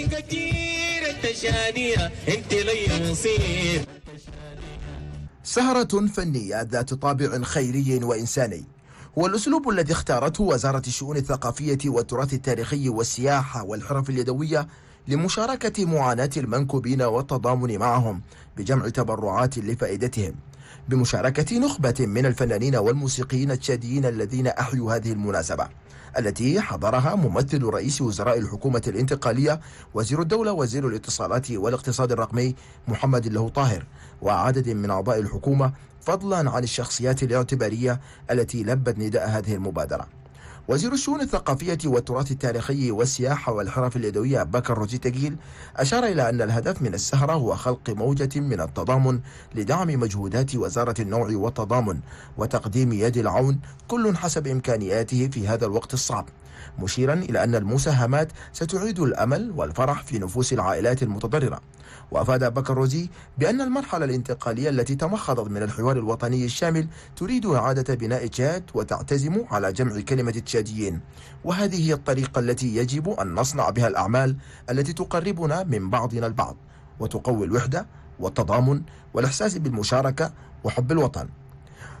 كتير التشانيع انت لي مصير سهرة فنية ذات طابع خيري وإنساني هو الأسلوب الذي اختارته وزارة الشؤون الثقافية والتراث التاريخي والسياحة والحرف اليدوية لمشاركة معاناة المنكوبين والتضامن معهم بجمع تبرعات لفائدتهم بمشاركة نخبة من الفنانين والموسيقيين التشاديين الذين أحيوا هذه المناسبة التي حضرها ممثل رئيس وزراء الحكومة الانتقالية وزير الدولة وزير الاتصالات والاقتصاد الرقمي محمد الله طاهر وعدد من أعضاء الحكومة فضلا عن الشخصيات الاعتبارية التي لبت نداء هذه المبادرة وزير الشؤون الثقافية والتراث التاريخي والسياحة والحرف اليدوية بكر روجي تجيل أشار إلى أن الهدف من السهرة هو خلق موجة من التضامن لدعم مجهودات وزارة النوع والتضامن وتقديم يد العون كل حسب إمكانياته في هذا الوقت الصعب مشيرا إلى أن المساهمات ستعيد الأمل والفرح في نفوس العائلات المتضررة وأفاد بكر روزي بأن المرحلة الانتقالية التي تمخضت من الحوار الوطني الشامل تريد إعادة بناء تشاد وتعتزم على جمع كلمة التشاديين وهذه هي الطريقة التي يجب أن نصنع بها الأعمال التي تقربنا من بعضنا البعض وتقوي الوحدة والتضامن والإحساس بالمشاركة وحب الوطن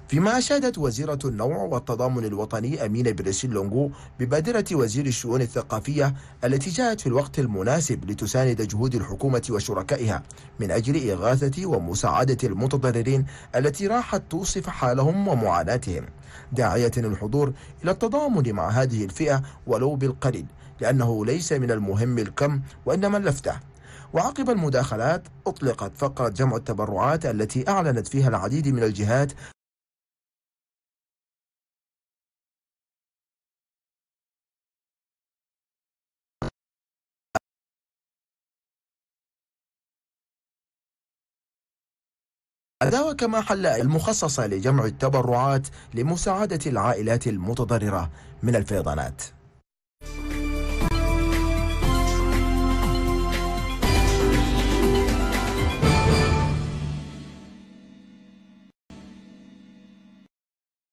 فيما أشادت وزيرة النوع والتضامن الوطني أمينة لونغو ببادرة وزير الشؤون الثقافية التي جاءت في الوقت المناسب لتساند جهود الحكومة وشركائها من أجل إغاثة ومساعدة المتضررين التي راحت توصف حالهم ومعاناتهم داعية الحضور إلى التضامن مع هذه الفئة ولو بالقليل لأنه ليس من المهم الكم وإنما اللفتة وعقب المداخلات أطلقت فقرة جمع التبرعات التي أعلنت فيها العديد من الجهات أداوى كما حل المخصصة لجمع التبرعات لمساعدة العائلات المتضررة من الفيضانات